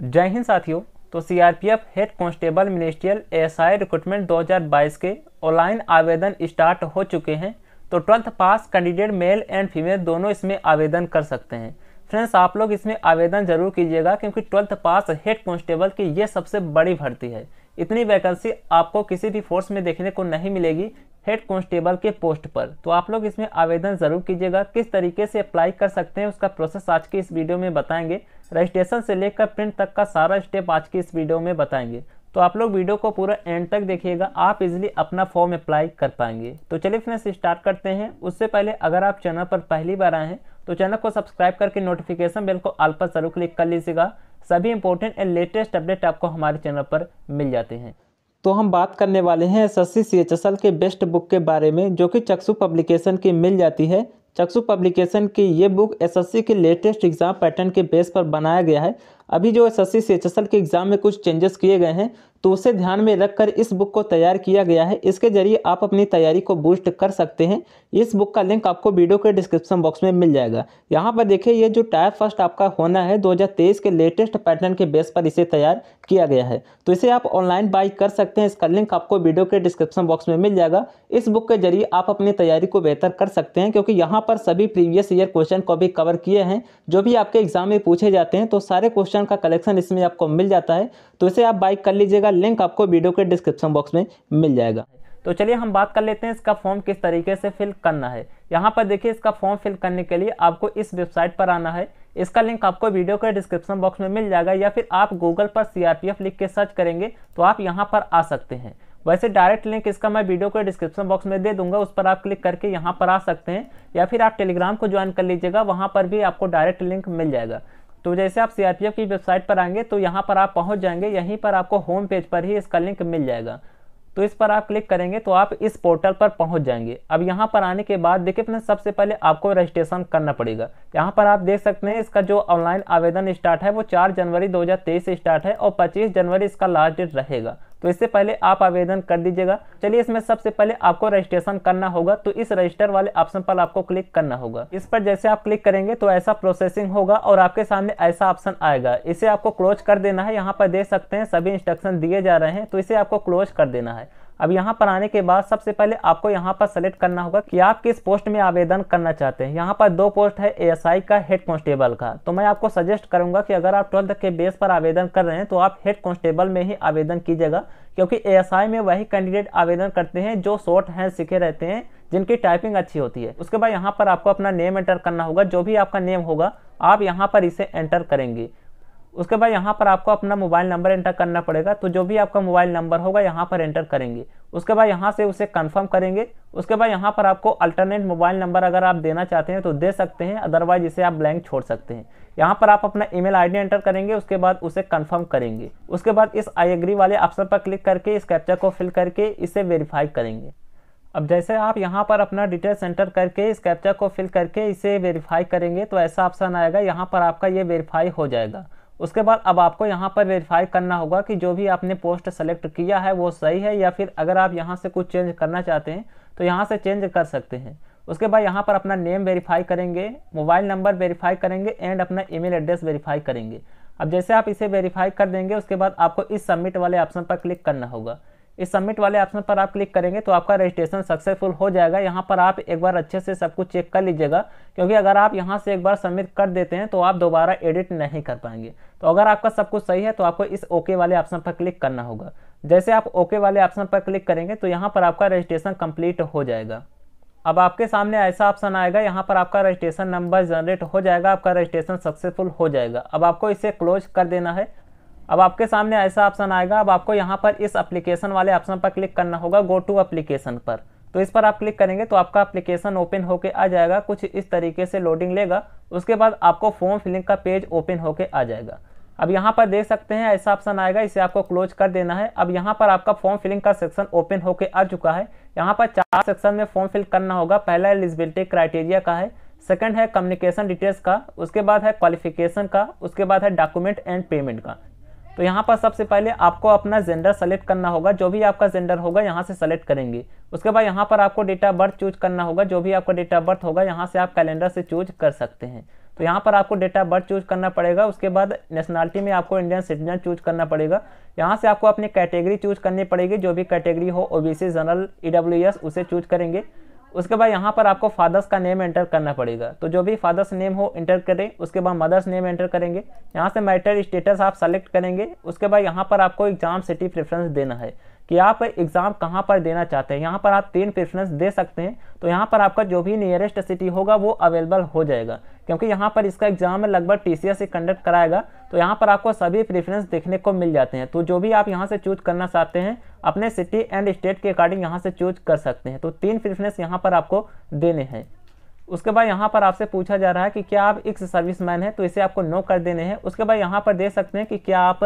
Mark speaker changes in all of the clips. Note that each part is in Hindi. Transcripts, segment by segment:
Speaker 1: जय हिंद साथियों तो CRPF head constable ministerial ASI recruitment 2022 के ऑनलाइन आवेदन स्टार्ट हो चुके हैं तो twelfth pass candidate male and female दोनों इसमें आवेदन कर सकते हैं फ्रेंड्स आप लोग इसमें आवेदन जरूर कीजिएगा क्योंकि ट्वेल्थ पास हेड कांस्टेबल की ये सबसे बड़ी भर्ती है इतनी वैकेंसी आपको किसी भी फोर्स में देखने को नहीं मिलेगी हेड कांस्टेबल के पोस्ट पर तो आप लोग इसमें आवेदन जरूर कीजिएगा किस तरीके से अप्लाई कर सकते हैं उसका प्रोसेस आज की इस वीडियो में बताएंगे रजिस्ट्रेशन से लेकर प्रिंट तक का सारा स्टेप आज की इस वीडियो में बताएंगे तो आप लोग वीडियो को पूरा एंड तक देखिएगा आप इजीली अपना फॉर्म अप्लाई कर पाएंगे तो चलिए फ्रेंड्स स्टार्ट करते हैं उससे पहले अगर आप चैनल पर पहली बार आए हैं तो चैनल को सब्सक्राइब करके नोटिफिकेशन बेल को आल पर जरूर क्लिक कर लीजिएगा सभी इंपॉर्टेंट एंड लेटेस्ट अपडेट आपको हमारे चैनल पर मिल जाते हैं तो हम बात करने वाले हैं एस एस के बेस्ट बुक के बारे में जो कि चक्सु पब्लिकेशन की मिल जाती है चक्षु पब्लिकेशन की ये बुक एसएससी के लेटेस्ट एग्जाम पैटर्न के बेस पर बनाया गया है अभी जो एस सेचसल के एग्ज़ाम में कुछ चेंजेस किए गए हैं तो उसे ध्यान में रखकर इस बुक को तैयार किया गया है इसके जरिए आप अपनी तैयारी को बूस्ट कर सकते हैं इस बुक का लिंक आपको वीडियो के डिस्क्रिप्शन बॉक्स में मिल जाएगा यहाँ पर देखिए ये जो टायर फर्स्ट आपका होना है 2023 के लेटेस्ट पैटर्न के बेस पर इसे तैयार किया गया है तो इसे आप ऑनलाइन बाई कर सकते हैं इसका लिंक आपको वीडियो के डिस्क्रिप्शन बॉक्स में मिल जाएगा इस बुक के जरिए आप अपनी तैयारी को बेहतर कर सकते हैं क्योंकि यहाँ पर सभी प्रीवियस ईयर क्वेश्चन को भी कवर किए हैं जो भी आपके एग्जाम में पूछे जाते हैं तो सारे क्वेश्चन वेस्टर्न का कलेक्शन इसमें आपको मिल जाता है तो इसे आप बाइक कर लीजिएगा लिंक आपको वीडियो के डिस्क्रिप्शन बॉक्स में मिल जाएगा तो चलिए हम बात कर लेते हैं इसका फॉर्म किस तरीके से फिल करना है यहाँ पर देखिए इसका फॉर्म फिल करने के लिए आपको इस वेबसाइट पर आना है इसका लिंक आपको वीडियो के डिस्क्रिप्शन बॉक्स में मिल जाएगा या फिर आप गूगल पर सीआरपीएफ लिख के सर्च करेंगे तो आप यहाँ पर आ सकते हैं वैसे डायरेक्ट लिंक इसका मैं वीडियो के डिस्क्रिप्शन बॉक्स में दे दूंगा उस पर आप क्लिक करके यहाँ पर आ सकते हैं या फिर आप टेलीग्राम को ज्वाइन कर लीजिएगा वहाँ पर भी आपको डायरेक्ट लिंक मिल जाएगा तो जैसे आप सी की वेबसाइट पर आएंगे तो यहाँ पर आप पहुँच जाएंगे यहीं पर आपको होम पेज पर ही इसका लिंक मिल जाएगा तो इस पर आप क्लिक करेंगे तो आप इस पोर्टल पर पहुंच जाएंगे अब यहाँ पर आने के बाद देखिए अपने सबसे पहले आपको रजिस्ट्रेशन करना पड़ेगा यहाँ पर आप देख सकते हैं इसका जो ऑनलाइन आवेदन स्टार्ट है वो 4 जनवरी 2023 से स्टार्ट है और 25 जनवरी इसका लास्ट डेट रहेगा तो इससे पहले आप आवेदन कर दीजिएगा चलिए इसमें सबसे पहले आपको रजिस्ट्रेशन करना होगा तो इस रजिस्टर वाले ऑप्शन पर आपको क्लिक करना होगा इस पर जैसे आप क्लिक करेंगे तो ऐसा प्रोसेसिंग होगा और आपके सामने ऐसा ऑप्शन आएगा इसे आपको क्लोज कर देना है यहाँ पर देख सकते हैं सभी इंस्ट्रक्शन दिए जा रहे हैं तो इसे आपको क्लोज कर देना है अब यहाँ पर आने के बाद सबसे पहले आपको यहाँ पर सेलेक्ट करना होगा कि आप किस पोस्ट में आवेदन करना चाहते हैं यहाँ पर दो पोस्ट है एएसआई का हेड कांस्टेबल का तो मैं आपको सजेस्ट करूंगा कि अगर आप ट्वेल्थ के बेस पर आवेदन कर रहे हैं तो आप हेड कांस्टेबल में ही आवेदन कीजिएगा क्योंकि एएसआई में वही कैंडिडेट आवेदन करते हैं जो शॉर्ट हैंड सीखे रहते हैं जिनकी टाइपिंग अच्छी होती है उसके बाद यहाँ पर आपको अपना नेम एंटर करना होगा जो भी आपका नेम होगा आप यहाँ पर इसे एंटर करेंगे उसके बाद यहाँ पर आपको अपना मोबाइल नंबर एंटर करना पड़ेगा तो जो भी आपका मोबाइल नंबर होगा यहाँ पर एंटर करेंगे उसके बाद यहाँ से उसे कंफर्म करेंगे उसके बाद यहाँ पर आपको अल्टरनेट मोबाइल नंबर अगर आप देना चाहते हैं तो दे सकते हैं अदरवाइज इसे आप ब्लैंक छोड़ सकते हैं यहाँ पर आप अपना ईमेल आईडी एंटर करेंगे उसके बाद उसे कंफर्म करेंगे उसके बाद इस आई एग्री वाले ऑप्शन पर क्लिक करके इस कैप्चर को फिल करके इसे वेरीफाई करेंगे अब जैसे आप यहाँ पर अपना डिटेल्स एंटर करके इस कैप्चर को फिल करके इसे वेरीफाई करेंगे तो ऐसा ऑप्शन आएगा यहाँ पर आपका ये वेरीफाई हो जाएगा उसके बाद अब आपको यहाँ पर वेरीफाई करना होगा कि जो भी आपने पोस्ट सेलेक्ट किया है वो सही है या फिर अगर आप यहाँ से कुछ चेंज करना चाहते हैं तो यहाँ से चेंज कर सकते हैं उसके बाद यहाँ पर अपना नेम वेरीफाई करेंगे मोबाइल नंबर वेरीफाई करेंगे एंड अपना ईमेल एड्रेस वेरीफाई करेंगे अब जैसे आप इसे वेरीफाई कर देंगे उसके बाद आपको इस सबमिट वाले ऑप्शन पर क्लिक करना होगा इस सबमिट वाले ऑप्शन पर आप क्लिक करेंगे तो आपका रजिस्ट्रेशन सक्सेसफुल हो जाएगा यहाँ पर आप एक बार अच्छे से सब कुछ चेक कर लीजिएगा क्योंकि अगर आप यहाँ से एक बार सबमिट कर देते हैं तो आप दोबारा एडिट नहीं कर पाएंगे तो अगर आपका सब कुछ सही है तो आपको इस ओके वाले ऑप्शन पर क्लिक करना होगा जैसे आप ओके वाले ऑप्शन पर क्लिक करेंगे तो यहाँ पर आपका रजिस्ट्रेशन कम्प्लीट हो जाएगा अब आपके सामने ऐसा ऑप्शन आएगा यहाँ पर आपका रजिस्ट्रेशन नंबर जनरेट हो जाएगा आपका रजिस्ट्रेशन सक्सेसफुल हो जाएगा अब आपको इसे क्लोज कर देना है अब आपके सामने ऐसा ऑप्शन आएगा अब आपको यहाँ पर इस एप्लीकेशन वाले ऑप्शन पर क्लिक करना होगा गो टू एप्लीकेशन पर तो इस पर आप क्लिक करेंगे तो आपका एप्लीकेशन ओपन होके आ जाएगा कुछ इस तरीके से लोडिंग लेगा उसके बाद आपको फॉर्म फिलिंग का पेज ओपन होके आ जाएगा अब यहाँ पर देख सकते हैं ऐसा ऑप्शन आएगा इसे आपको क्लोज कर देना है अब यहाँ पर आपका फॉर्म फिलिंग का सेक्शन ओपन होके आ चुका है यहाँ पर चार सेक्शन में फॉर्म फिल करना होगा पहला एलिजिबिलिटी क्राइटेरिया का है सेकेंड है कम्युनिकेशन डिटेल्स का उसके बाद है क्वालिफिकेशन का उसके बाद है डॉक्यूमेंट एंड पेमेंट का तो यहाँ पर सबसे पहले आपको अपना जेंडर सेलेक्ट करना होगा जो भी आपका जेंडर होगा यहाँ से सेलेक्ट करेंगे उसके बाद यहाँ पर आपको डेट ऑफ बर्थ चूज करना होगा जो भी आपका डेट ऑफ बर्थ होगा यहाँ से आप कैलेंडर से चूज कर सकते हैं तो यहाँ पर आपको डेट ऑफ बर्थ चूज करना पड़ेगा उसके बाद नेशनलिटी में आपको इंडियन सिटीजन चूज करना पड़ेगा यहाँ से आपको अपनी कैटेगरी चूज करनी पड़ेगी जो भी कैटेगरी हो ओबीसी जनरल ईडब्ल्यूएस उसे चूज करेंगे उसके बाद यहाँ पर आपको फादर्स का नेम एंटर करना पड़ेगा तो जो भी फादर्स नेम हो एंटर करें उसके बाद मदर्स नेम एंटर करेंगे यहाँ से मैटर स्टेटस आप सेलेक्ट करेंगे उसके बाद यहाँ पर आपको एग्जाम सिटी प्रेफरेंस देना है कि आप एग्ज़ाम कहाँ पर देना चाहते हैं यहाँ पर आप तीन प्रेफरेंस दे सकते हैं तो यहाँ पर आपका जो भी नियरेस्ट सिटी होगा वो अवेलेबल हो जाएगा क्योंकि यहाँ पर इसका एग्ज़ाम लगभग टी सी कंडक्ट कराएगा तो यहाँ पर आपको सभी प्रेफरेंस देखने को मिल जाते हैं तो जो भी आप यहाँ से चूज करना चाहते हैं अपने सिटी एंड स्टेट के अकॉर्डिंग यहाँ से चूज कर सकते हैं तो तीन प्रेफरेंस यहाँ पर आपको देने हैं उसके बाद यहाँ पर आपसे पूछा जा रहा है कि क्या आप एक सर्विस मैन है तो इसे आपको नो कर देने हैं उसके बाद यहाँ पर दे सकते हैं कि क्या आप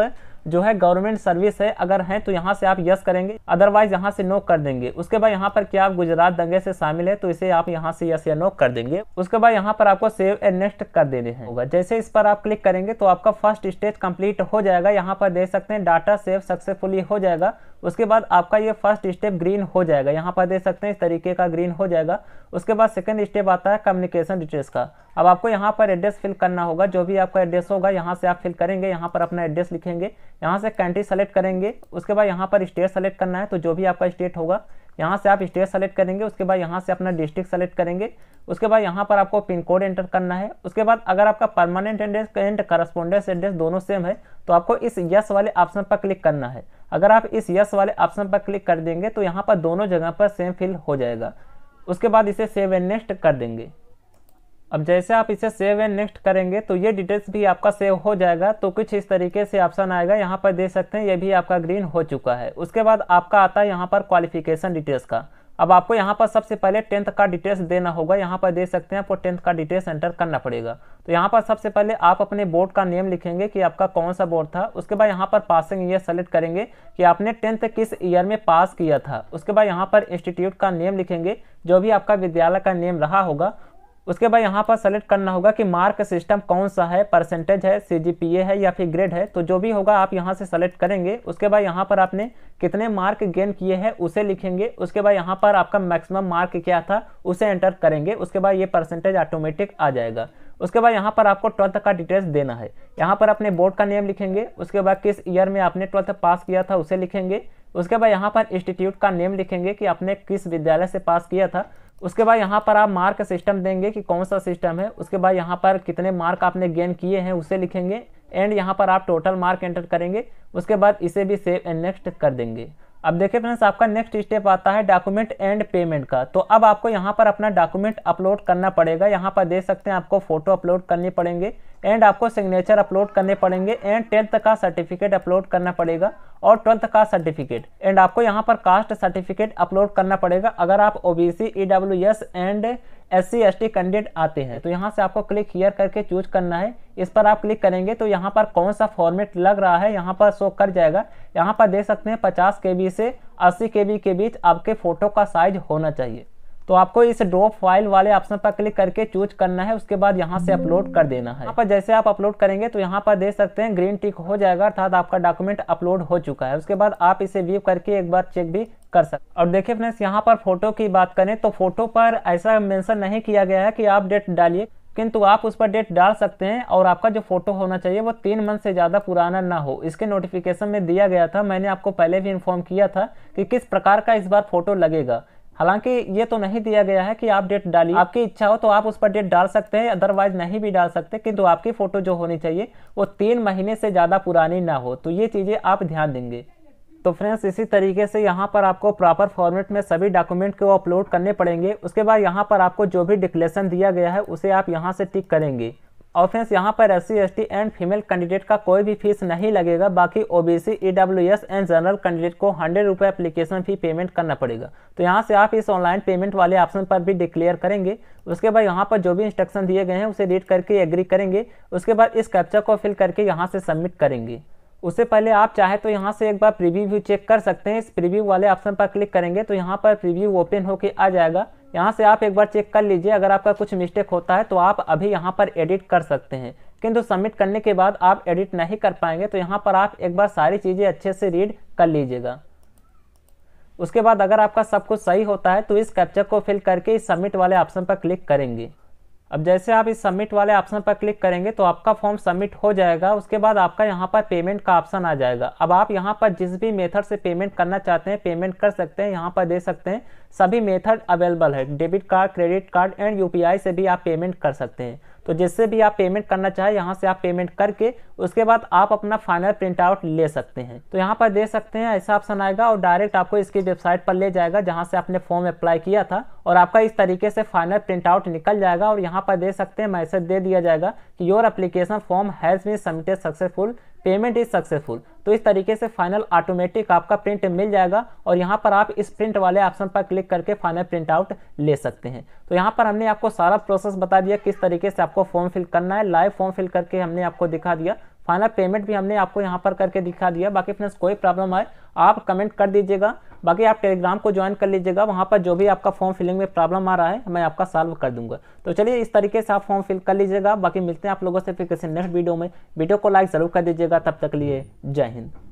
Speaker 1: जो है गवर्नमेंट सर्विस है अगर हैं तो यहाँ से आप यस करेंगे अदरवाइज यहाँ से नो कर देंगे उसके बाद यहाँ पर क्या आप गुजरात दंगे से शामिल है तो इसे आप यहाँ से यस या नो कर देंगे उसके बाद यहाँ पर आपको सेव एंड नेक्स्ट कर देने हैं होगा जैसे इस पर आप क्लिक करेंगे तो आपका फर्स्ट स्टेज कंप्लीट हो जाएगा यहाँ पर देख सकते हैं डाटा सेव सक्सेसफुली हो जाएगा उसके बाद आपका ये फर्स्ट स्टेप ग्रीन हो जाएगा यहाँ पर देख सकते हैं इस तरीके का ग्रीन हो जाएगा उसके बाद सेकेंड स्टेप आता है कम्युनिकेशन डिटेल्स का अब आपको यहाँ पर एड्रेस फिल करना होगा जो भी आपका एड्रेस होगा यहाँ से आप फिल करेंगे यहाँ पर अपना एड्रेस लिखेंगे यहाँ से कंट्री सेलेक्ट करेंगे उसके बाद यहाँ पर स्टेट सेलेक्ट करना है तो जो भी आपका स्टेट होगा यहाँ से आप स्टेट सेलेक्ट करेंगे उसके बाद यहाँ से अपना डिस्ट्रिक्ट सेलेक्ट करेंगे उसके बाद यहाँ पर आपको पिन कोड एंटर करना है उसके बाद अगर आपका permanent address and correspondence address दोनों सेम है तो आपको इस यस वाले ऑप्शन पर क्लिक करना है अगर आप इस यस वाले ऑप्शन पर क्लिक कर देंगे तो यहाँ पर दोनों जगह पर सेम फिल हो जाएगा उसके बाद इसे सेव एंड नेक्स्ट कर देंगे अब जैसे आप इसे सेव एंड नेक्स्ट करेंगे तो ये डिटेल्स भी आपका सेव हो जाएगा तो कुछ इस तरीके से ऑप्शन आएगा यहाँ पर देख सकते हैं ये भी आपका ग्रीन हो चुका है उसके बाद आपका आता है यहाँ पर क्वालिफिकेशन डिटेल्स का अब आपको यहाँ पर सबसे पहले टेंथ का डिटेल्स देना होगा यहाँ पर दे सकते हैं आपको टेंथ का डिटेल्स एंटर करना पड़ेगा तो यहाँ पर सबसे पहले आप अपने बोर्ड का नेम लिखेंगे कि आपका कौन सा बोर्ड था उसके बाद यहाँ पर पासिंग ईयर सेलेक्ट करेंगे कि आपने टेंथ किस ईयर में पास किया था उसके बाद यहाँ पर इंस्टीट्यूट का नेम लिखेंगे जो भी आपका विद्यालय का नेम रहा होगा उसके बाद यहाँ पर सेलेक्ट करना होगा कि मार्क सिस्टम कौन सा है परसेंटेज है सी है या फिर ग्रेड है तो जो भी होगा आप यहाँ से सेलेक्ट करेंगे उसके बाद यहाँ पर आपने कितने मार्क गेन किए हैं उसे लिखेंगे उसके बाद यहाँ पर आपका मैक्सिमम मार्क क्या था उसे एंटर करेंगे उसके बाद ये परसेंटेज ऑटोमेटिक आ जाएगा उसके बाद यहाँ पर आपको ट्वेल्थ का डिटेल्स देना है यहाँ पर अपने बोर्ड का नेम लिखेंगे उसके बाद किस ईयर में आपने ट्वेल्थ पास किया था उसे लिखेंगे उसके बाद यहाँ पर इंस्टीट्यूट का नेम लिखेंगे कि आपने किस विद्यालय से पास किया था उसके बाद यहाँ पर आप मार्क सिस्टम देंगे कि कौन सा सिस्टम है उसके बाद यहाँ पर कितने मार्क आपने गेन किए हैं उसे लिखेंगे एंड यहाँ पर आप टोटल मार्क एंटर करेंगे उसके बाद इसे भी सेव एंड नेक्स्ट कर देंगे अब देखिए फ्रेंड्स आपका नेक्स्ट स्टेप आता है डॉक्यूमेंट एंड पेमेंट का तो अब आपको यहाँ पर अपना डॉक्यूमेंट अपलोड करना पड़ेगा यहाँ पर दे सकते हैं आपको फोटो अपलोड करने पड़ेंगे एंड आपको सिग्नेचर अपलोड करने पड़ेंगे एंड टेंथ का सर्टिफिकेट अपलोड करना पड़ेगा और ट्वेल्थ कास्ट सर्टिफिकेट एंड आपको यहाँ पर कास्ट सर्टिफिकेट अपलोड करना पड़ेगा अगर आप W S and S C S T candidate आते हैं तो यहाँ से आपको क्लिक हियर करके चूज करना है इस पर आप क्लिक करेंगे तो यहाँ पर कौन सा फॉर्मेट लग रहा है यहाँ पर शो कर जाएगा यहाँ पर देख सकते हैं पचास के बी से अस्सी के बी के बीच आपके फ़ोटो का साइज होना चाहिए तो आपको इस ड्रॉप फाइल वाले ऑप्शन पर क्लिक करके चूज करना है उसके बाद यहाँ से अपलोड कर देना है यहाँ पर जैसे आप अपलोड करेंगे तो यहाँ पर देख सकते हैं ग्रीन टिक हो जाएगा अर्थात आपका डॉक्यूमेंट अपलोड हो चुका है उसके बाद आप इसे व्यू करके एक बार चेक भी कर सकते और देखिए फ्रेंड्स यहाँ पर फोटो की बात करें तो फोटो पर ऐसा मैंसन नहीं किया गया है कि आप डेट डालिए किंतु आप उस पर डेट डाल सकते हैं और आपका जो फोटो होना चाहिए वो तीन मंथ से ज़्यादा पुराना ना हो इसके नोटिफिकेशन में दिया गया था मैंने आपको पहले भी इन्फॉर्म किया था कि किस प्रकार का इस बार फोटो लगेगा हालांकि ये तो नहीं दिया गया है कि आप डेट डालिए आपकी इच्छा हो तो आप उस पर डेट डाल सकते हैं अदरवाइज नहीं भी डाल सकते किंतु आपकी फ़ोटो जो होनी चाहिए वो तीन महीने से ज़्यादा पुरानी ना हो तो ये चीज़ें आप ध्यान देंगे तो फ्रेंड्स इसी तरीके से यहाँ पर आपको प्रॉपर फॉर्मेट में सभी डॉक्यूमेंट को अपलोड करने पड़ेंगे उसके बाद यहाँ पर आपको जो भी डिक्लेसन दिया गया है उसे आप यहाँ से टिक करेंगे और फ्रेंड्स यहाँ पर S C and female candidate का कोई भी फीस नहीं लगेगा बाकी OBC EWS and general candidate को हंड्रेड रुपये एप्लीकेशन फी पेमेंट करना पड़ेगा तो यहाँ से आप इस ऑनलाइन पेमेंट वाले ऑप्शन पर भी डिक्लेयर करेंगे उसके बाद यहाँ पर जो भी इंस्ट्रक्शन दिए गए हैं उसे रीड करके एग्री करेंगे उसके बाद इस कैप्चा को फिल करके यहाँ से सबमिट करेंगे उससे पहले आप चाहे तो यहाँ से एक बार प्रीव्यू व्यू चेक कर सकते हैं इस प्रीव्यू वाले ऑप्शन पर क्लिक करेंगे तो यहाँ पर प्रीव्यू ओपन होकर आ जाएगा यहाँ से आप एक बार चेक कर लीजिए अगर आपका कुछ मिस्टेक होता है तो आप अभी यहाँ पर एडिट कर सकते हैं किंतु सबमिट करने के बाद आप एडिट नहीं कर पाएंगे तो यहाँ पर आप एक बार सारी चीज़ें अच्छे से रीड कर लीजिएगा उसके बाद अगर आपका सब कुछ सही होता है तो इस कैप्चर को फिल करके इस सबमिट वाले ऑप्शन पर क्लिक करेंगे अब जैसे आप इस सबमिट वाले ऑप्शन पर क्लिक करेंगे तो आपका फॉर्म सबमिट हो जाएगा उसके बाद आपका यहाँ पर पेमेंट का ऑप्शन आ जाएगा अब आप यहाँ पर जिस भी मेथड से पेमेंट करना चाहते हैं पेमेंट कर सकते हैं यहाँ पर दे सकते हैं सभी मेथड अवेलेबल है debit card credit card and UPI से भी आप पेमेंट कर सकते हैं तो जिससे भी आप पेमेंट करना चाहे यहाँ से आप पेमेंट करके उसके बाद आप अपना फाइनल प्रिंट आउट ले सकते हैं तो यहाँ पर दे सकते हैं ऐसा ऑप्शन आएगा और डायरेक्ट आपको इसकी वेबसाइट पर ले जाएगा जहाँ से आपने फॉर्म अप्लाई किया था और आपका इस तरीके से फाइनल प्रिंट आउट निकल जाएगा और यहाँ पर दे सकते हैं मैसेज दे दिया जाएगा कि your application form has been submitted successful payment is successful तो इस तरीके से फाइनल ऑटोमेटिक आपका प्रिंट मिल जाएगा और यहाँ पर आप इस प्रिंट वाले ऑप्शन पर क्लिक करके फाइनल प्रिंट आउट ले सकते हैं तो यहाँ पर हमने आपको सारा प्रोसेस बता दिया किस तरीके से आपको फॉर्म फिल करना है लाइव फॉर्म फिल करके हमने आपको दिखा दिया फाइनल पेमेंट भी हमने आपको यहाँ पर करके दिखा दिया बाकी फ्रेंड्स कोई प्रॉब्लम आए आप कमेंट कर दीजिएगा बाकी आप टेलीग्राम को ज्वाइन कर लीजिएगा वहाँ पर जो भी आपका फॉर्म फिलिंग में प्रॉब्लम आ रहा है मैं आपका सॉल्व कर दूंगा तो चलिए इस तरीके से आप फॉर्म फिल कर लीजिएगा बाकी मिलते हैं आप लोगों से फिर किसी नेक्स्ट वीडियो में वीडियो को लाइक ज़रूर कर दीजिएगा तब तक लिए जय हिंद